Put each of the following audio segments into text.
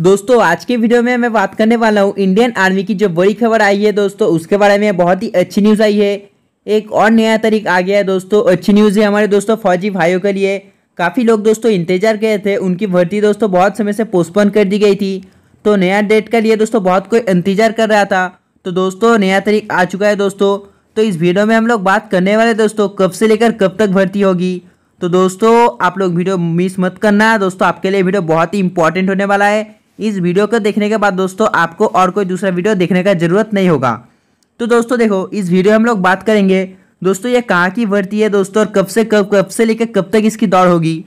दोस्तों आज के वीडियो में मैं बात करने वाला हूँ इंडियन आर्मी की जो बड़ी खबर आई है दोस्तों उसके बारे में बहुत ही अच्छी न्यूज़ आई है एक और नया तरीका आ गया है दोस्तों अच्छी न्यूज़ है हमारे दोस्तों फौजी भाइयों के लिए काफ़ी लोग दोस्तों इंतजार किए थे उनकी भर्ती दोस्तों बहुत समय से पोस्टपोन कर दी गई थी तो नया डेट के लिए दोस्तों बहुत कोई इंतजार कर रहा था तो दोस्तों नया तरीक आ चुका है दोस्तों तो इस वीडियो में हम लोग बात करने वाले दोस्तों कब से लेकर कब तक भर्ती होगी तो दोस्तों आप लोग वीडियो मिस मत करना दोस्तों आपके लिए वीडियो बहुत ही इंपॉर्टेंट होने वाला है इस वीडियो को देखने के बाद दोस्तों आपको और कोई दूसरा वीडियो देखने का ज़रूरत नहीं होगा तो दोस्तों देखो इस वीडियो हम लोग बात करेंगे दोस्तों ये कहाँ की भर्ती है दोस्तों और कब से कब कब से लेकर कब तक इसकी दौड़ होगी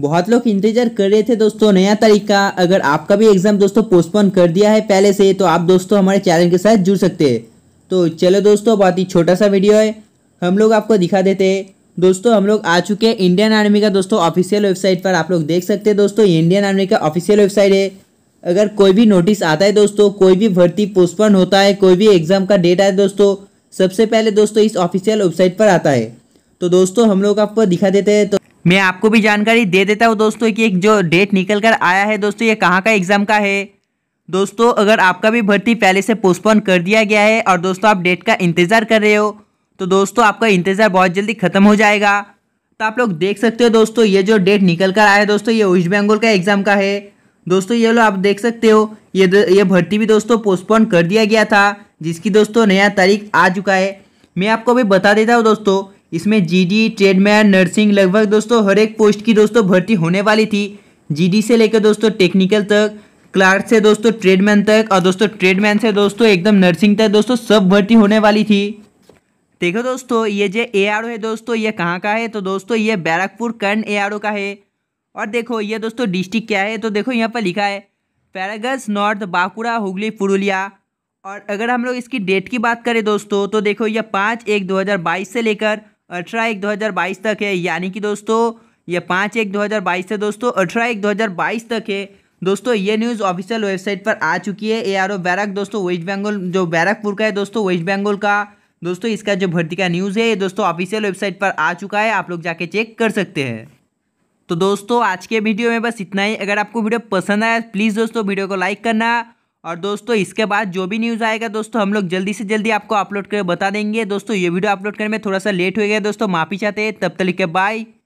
बहुत लोग इंतजार कर रहे थे दोस्तों नया तरीका अगर आपका भी एग्ज़ाम दोस्तों पोस्टपोन कर दिया है पहले से तो आप दोस्तों हमारे चैनल के साथ जुड़ सकते हैं तो चलो दोस्तों बहुत ही छोटा सा वीडियो है हम लोग आपको दिखा देते हैं दोस्तों हम लोग आ चुके हैं इंडियन आर्मी का दोस्तों ऑफिशियल वेबसाइट पर आप लोग देख सकते हैं दोस्तों इंडियन आर्मी का ऑफिशियल वेबसाइट है अगर कोई भी नोटिस आता है दोस्तों कोई भी भर्ती पोस्टपोन होता है कोई भी एग्जाम का डेट आए दोस्तों सबसे पहले दोस्तों इस ऑफिशियल वेबसाइट पर आता है तो दोस्तों हम लोग आपको दिखा देते हैं तो मैं आपको भी जानकारी दे देता हूँ दोस्तों कि एक जो डेट निकल कर आया है दोस्तों ये कहाँ का एग्ज़ाम का है दोस्तों अगर आपका भी भर्ती पहले से पोस्टपोन कर दिया गया है और दोस्तों आप डेट का इंतज़ार कर रहे हो तो दोस्तों आपका इंतज़ार बहुत जल्दी खत्म हो जाएगा तो आप लोग देख सकते हो दोस्तों ये जो डेट निकल कर आया है दोस्तों ये वेस्ट बंगाल का एग्ज़ाम का है दोस्तों ये लो आप देख सकते हो ये ये भर्ती भी दोस्तों पोस्टपोन कर दिया गया था जिसकी दोस्तों नया तारीख आ चुका है मैं आपको भी बता देता हूँ दोस्तों इसमें डी ट्रेडमैन नर्सिंग लगभग दोस्तों हर एक पोस्ट की दोस्तों भर्ती होने वाली थी डी से लेकर दोस्तों टेक्निकल तक क्लार्क से दोस्तों ट्रेडमैन तक और दोस्तों ट्रेडमैन से दोस्तों एकदम नर्सिंग तक दोस्तों सब भर्ती होने वाली थी देखो दोस्तों ये जो ए आर ओ है दोस्तों ये कहाँ का है तो दोस्तों ये बैरकपुर कर्ण ए आर ओ का है और देखो ये दोस्तों डिस्ट्रिक्ट क्या है तो देखो यहाँ पर लिखा है पैरागस नॉर्थ बांकुड़ा हुगली पुरुलिया और अगर हम लोग इसकी डेट की बात करें दोस्तों तो देखो यह पाँच एक दो हज़ार बाईस से लेकर अठारह एक दो हज़ार बाईस तक है यानी कि दोस्तों यह पाँच एक दो हज़ार बाईस से दोस्तों अठारह एक दो हज़ार बाईस तक है दोस्तों ये न्यूज़ ऑफिशियल वेबसाइट पर आ चुकी है ए आर ओ बैरक दोस्तों वेस्ट बंगाल जो बैरकपुर का है दोस्तों वेस्ट बंगाल का दोस्तों इसका जो भर्ती का न्यूज़ है ये दोस्तों ऑफिशियल वेबसाइट पर आ चुका है आप लोग जाके चेक कर सकते हैं तो दोस्तों आज के वीडियो में बस इतना ही अगर आपको वीडियो पसंद आया प्लीज़ दोस्तों वीडियो को लाइक करना और दोस्तों इसके बाद जो भी न्यूज़ आएगा दोस्तों हम लोग जल्दी से जल्दी आपको अपलोड कर बता देंगे दोस्तों ये वीडियो अपलोड करने में थोड़ा सा लेट हो गया दोस्तों माफ़ी चाहते हैं तब तक के बाय